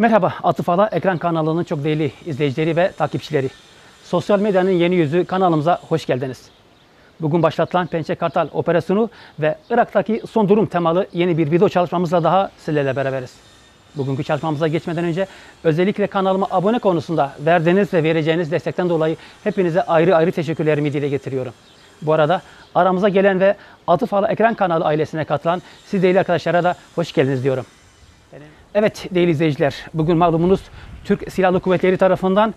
Merhaba Atıf Ala Ekran kanalının çok değerli izleyicileri ve takipçileri. Sosyal medyanın yeni yüzü kanalımıza hoş geldiniz. Bugün başlatılan Pençe Kartal operasyonu ve Irak'taki son durum temalı yeni bir video çalışmamızla daha sizlerle beraberiz. Bugünkü çalışmamıza geçmeden önce özellikle kanalıma abone konusunda verdiğiniz ve vereceğiniz destekten dolayı hepinize ayrı ayrı teşekkürlerimi dile getiriyorum. Bu arada aramıza gelen ve Atıf Ala Ekran kanalı ailesine katılan siz değerli arkadaşlara da hoş geldiniz diyorum. Evet değerli izleyiciler, bugün malumunuz Türk Silahlı Kuvvetleri tarafından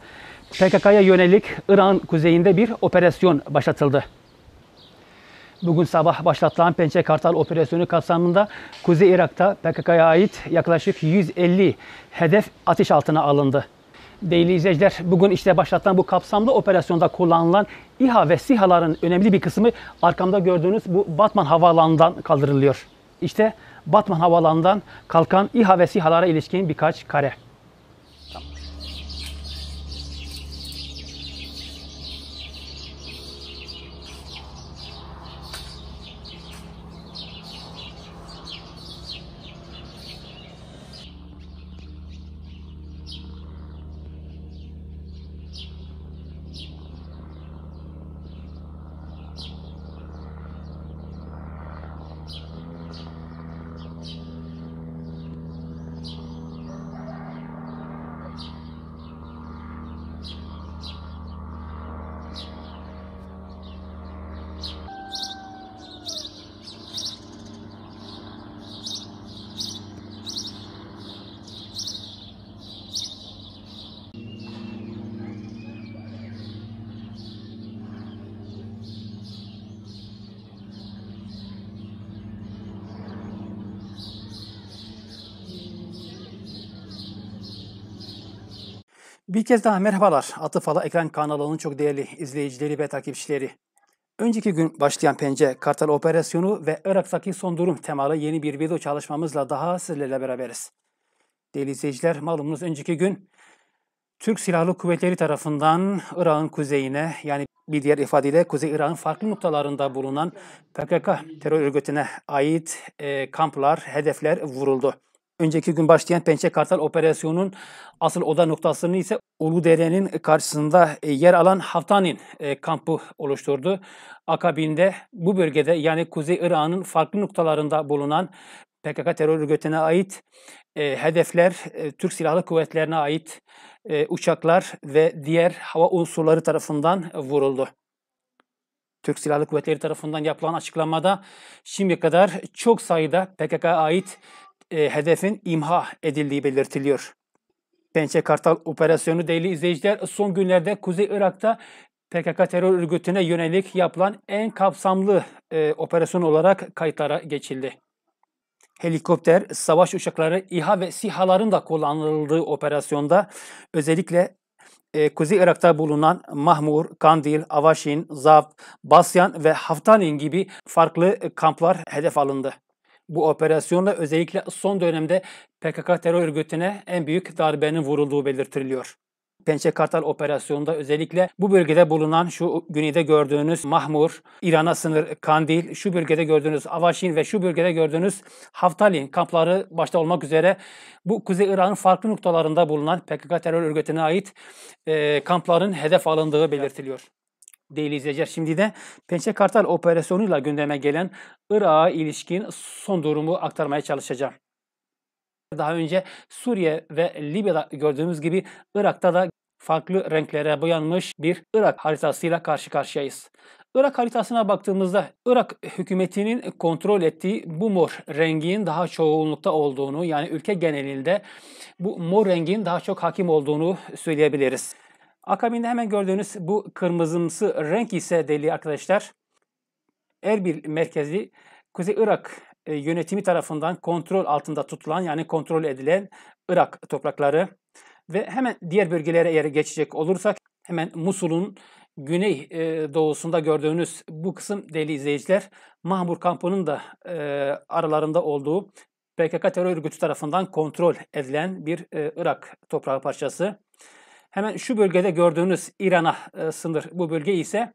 PKK'ya yönelik İran kuzeyinde bir operasyon başlatıldı. Bugün sabah başlatılan Pençe Kartal operasyonu kapsamında Kuzey Irak'ta PKK'ya ait yaklaşık 150 hedef ateş altına alındı. Değerli izleyiciler, bugün işte başlatılan bu kapsamlı operasyonda kullanılan İHA ve SİHA'ların önemli bir kısmı arkamda gördüğünüz bu Batman havaalanından kaldırılıyor. İşte Batman Havalanı'ndan kalkan İHA ve SİHA'lara ilişkin birkaç kare. Bir kez daha merhabalar. Atıf Ala Ekran kanalının çok değerli izleyicileri ve takipçileri. Önceki gün başlayan Pence Kartal Operasyonu ve Irak'taki son durum temalı yeni bir video çalışmamızla daha sizlerle beraberiz. Değerli izleyiciler, malumunuz önceki gün Türk Silahlı Kuvvetleri tarafından Irak'ın kuzeyine yani bir diğer ifadeyle Kuzey Irak'ın farklı noktalarında bulunan PKK terör örgütüne ait e, kamplar, hedefler vuruldu. Önceki gün başlayan Pençe Kartal operasyonun asıl oda noktasını ise Uludere'nin karşısında e, yer alan Haftanin e, kampı oluşturdu. Akabinde bu bölgede yani Kuzey Irak'ın farklı noktalarında bulunan PKK terör örgütüne ait e, hedefler e, Türk Silahlı Kuvvetlerine ait e, uçaklar ve diğer hava unsurları tarafından vuruldu. Türk Silahlı Kuvvetleri tarafından yapılan açıklamada şimdiye kadar çok sayıda PKK'ya ait e, hedefin imha edildiği belirtiliyor. Pençe Kartal operasyonu değerli izleyiciler son günlerde Kuzey Irak'ta PKK terör örgütüne yönelik yapılan en kapsamlı e, operasyon olarak kayıtlara geçildi. Helikopter, savaş uçakları, İHA ve SİHA'ların da kullanıldığı operasyonda özellikle e, Kuzey Irak'ta bulunan Mahmur, Kandil, Avaşin, Zaf, Basyan ve Haftanin gibi farklı e, kamplar hedef alındı. Bu operasyonla özellikle son dönemde PKK terör örgütüne en büyük darbenin vurulduğu belirtiliyor. Pençe Kartal operasyonunda özellikle bu bölgede bulunan şu güneyde gördüğünüz Mahmur, İran'a sınır Kandil, şu bölgede gördüğünüz Avaşin ve şu bölgede gördüğünüz Haftalin kampları başta olmak üzere bu Kuzey İran'ın farklı noktalarında bulunan PKK terör örgütüne ait e, kampların hedef alındığı belirtiliyor. Değerli izleyiciler şimdi de Pençe Kartal operasyonuyla gündeme gelen Irak'a ilişkin son durumu aktarmaya çalışacağım. Daha önce Suriye ve Libya'da gördüğümüz gibi Irak'ta da farklı renklere boyanmış bir Irak haritasıyla karşı karşıyayız. Irak haritasına baktığımızda Irak hükümetinin kontrol ettiği bu mor rengin daha çoğunlukta olduğunu yani ülke genelinde bu mor rengin daha çok hakim olduğunu söyleyebiliriz. Akabinde hemen gördüğünüz bu kırmızımsı renk ise deli arkadaşlar. Erbil merkezli Kuzey Irak e, yönetimi tarafından kontrol altında tutulan yani kontrol edilen Irak toprakları ve hemen diğer bölgelere yer geçecek olursak hemen Musul'un güney e, doğusunda gördüğünüz bu kısım deli izleyiciler Mahmur kampının da e, aralarında olduğu PKK terör örgütü tarafından kontrol edilen bir Irak toprağı parçası. Hemen şu bölgede gördüğünüz İran'a ah, e, sınır bu bölge ise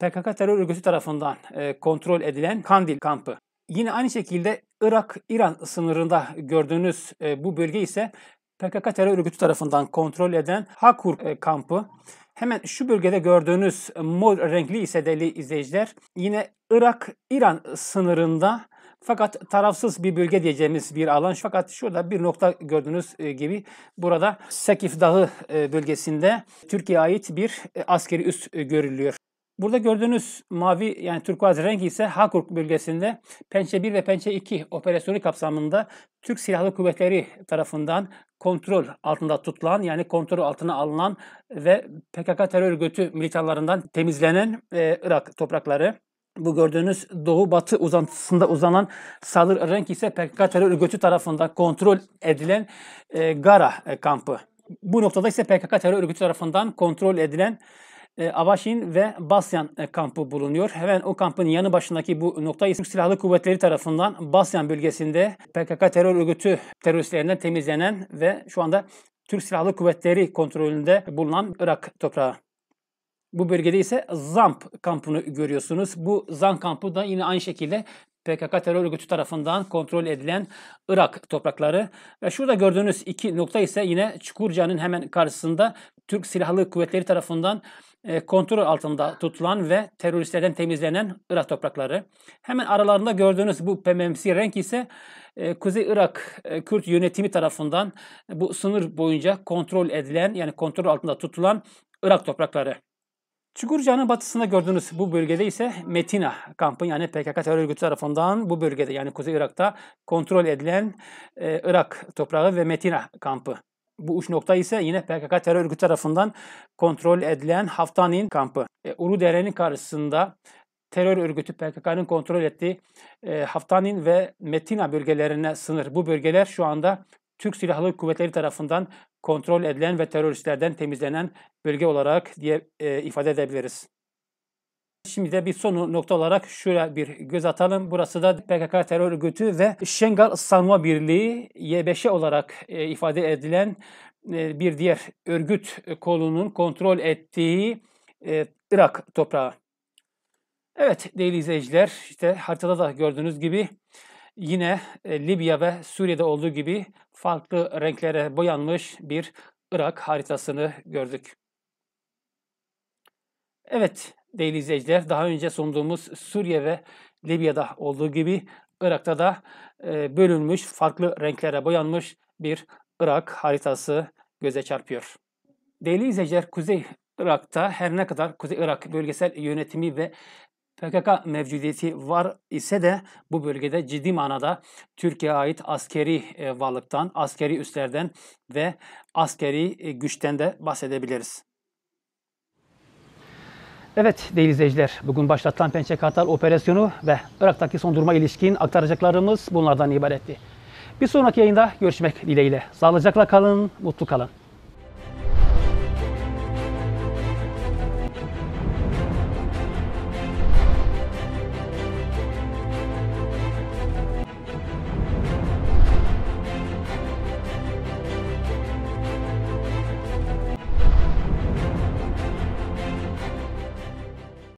PKK terör örgütü tarafından e, kontrol edilen Kandil kampı. Yine aynı şekilde Irak-İran sınırında gördüğünüz e, bu bölge ise PKK terör örgütü tarafından kontrol eden Hakur e, kampı. Hemen şu bölgede gördüğünüz mor renkli ise deli izleyiciler yine Irak-İran sınırında fakat tarafsız bir bölge diyeceğimiz bir alan. Fakat şurada bir nokta gördüğünüz e, gibi burada Sekif Dağı e, bölgesinde Türkiye'ye ait bir e, askeri üs görülüyor. Burada gördüğünüz mavi yani turkuaz rengi ise Hakurk bölgesinde Pençe 1 ve Pençe 2 operasyonu kapsamında Türk Silahlı Kuvvetleri tarafından kontrol altında tutulan yani kontrol altına alınan ve PKK terör örgütü militanlarından temizlenen e, Irak toprakları. Bu gördüğünüz doğu-batı uzantısında uzanan Salır Renk ise PKK terör örgütü tarafından kontrol edilen e, Gara e, kampı. Bu noktada ise PKK terör örgütü tarafından kontrol edilen e, Avaşin ve Basyan e, kampı bulunuyor. Hemen o kampın yanı başındaki bu nokta ise Silahlı Kuvvetleri tarafından Basyan bölgesinde PKK terör örgütü teröristlerinden temizlenen ve şu anda Türk Silahlı Kuvvetleri kontrolünde bulunan Irak toprağı. Bu bölgede ise Zamp kampını görüyorsunuz. Bu Zamp kampı da yine aynı şekilde PKK terör örgütü tarafından kontrol edilen Irak toprakları. Ve şurada gördüğünüz iki nokta ise yine Çukurca'nın hemen karşısında Türk Silahlı Kuvvetleri tarafından e, kontrol altında tutulan ve teröristlerden temizlenen Irak toprakları. Hemen aralarında gördüğünüz bu PMMC renk ise e, Kuzey Irak e, Kürt yönetimi tarafından bu sınır boyunca kontrol edilen yani kontrol altında tutulan Irak toprakları. Çukurca'nın batısında gördüğünüz bu bölgede ise Metina kampı yani PKK terör örgütü tarafından bu bölgede yani Kuzey Irak'ta kontrol edilen e, Irak toprağı ve Metina kampı. Bu uç nokta ise yine PKK terör örgütü tarafından kontrol edilen Haftanin kampı. E, Uludere'nin karşısında terör örgütü PKK'nın kontrol ettiği e, Haftanin ve Metina bölgelerine sınır. Bu bölgeler şu anda Türk Silahlı Kuvvetleri tarafından kontrol edilen ve teröristlerden temizlenen bölge olarak diye e, ifade edebiliriz. Şimdi de bir sonu nokta olarak şuraya bir göz atalım. Burası da PKK terör örgütü ve Şengal Sanva Birliği YBŞ olarak e, ifade edilen e, bir diğer örgüt kolunun kontrol ettiği e, Irak toprağı. Evet değerli izleyiciler işte haritada da gördüğünüz gibi Yine e, Libya ve Suriye'de olduğu gibi farklı renklere boyanmış bir Irak haritasını gördük. Evet değerli izleyiciler daha önce sunduğumuz Suriye ve Libya'da olduğu gibi Irak'ta da e, bölünmüş farklı renklere boyanmış bir Irak haritası göze çarpıyor. Değerli izleyiciler Kuzey Irak'ta her ne kadar Kuzey Irak bölgesel yönetimi ve PKK mevcudiyeti var ise de bu bölgede ciddi manada Türkiye'ye ait askeri e, varlıktan, askeri üslerden ve askeri e, güçten de bahsedebiliriz. Evet değerli izleyiciler, bugün başlatılan Pençe Kartal operasyonu ve Irak'taki son duruma ilişkin aktaracaklarımız bunlardan ibaretti. Bir sonraki yayında görüşmek dileğiyle. Sağlıcakla kalın, mutlu kalın.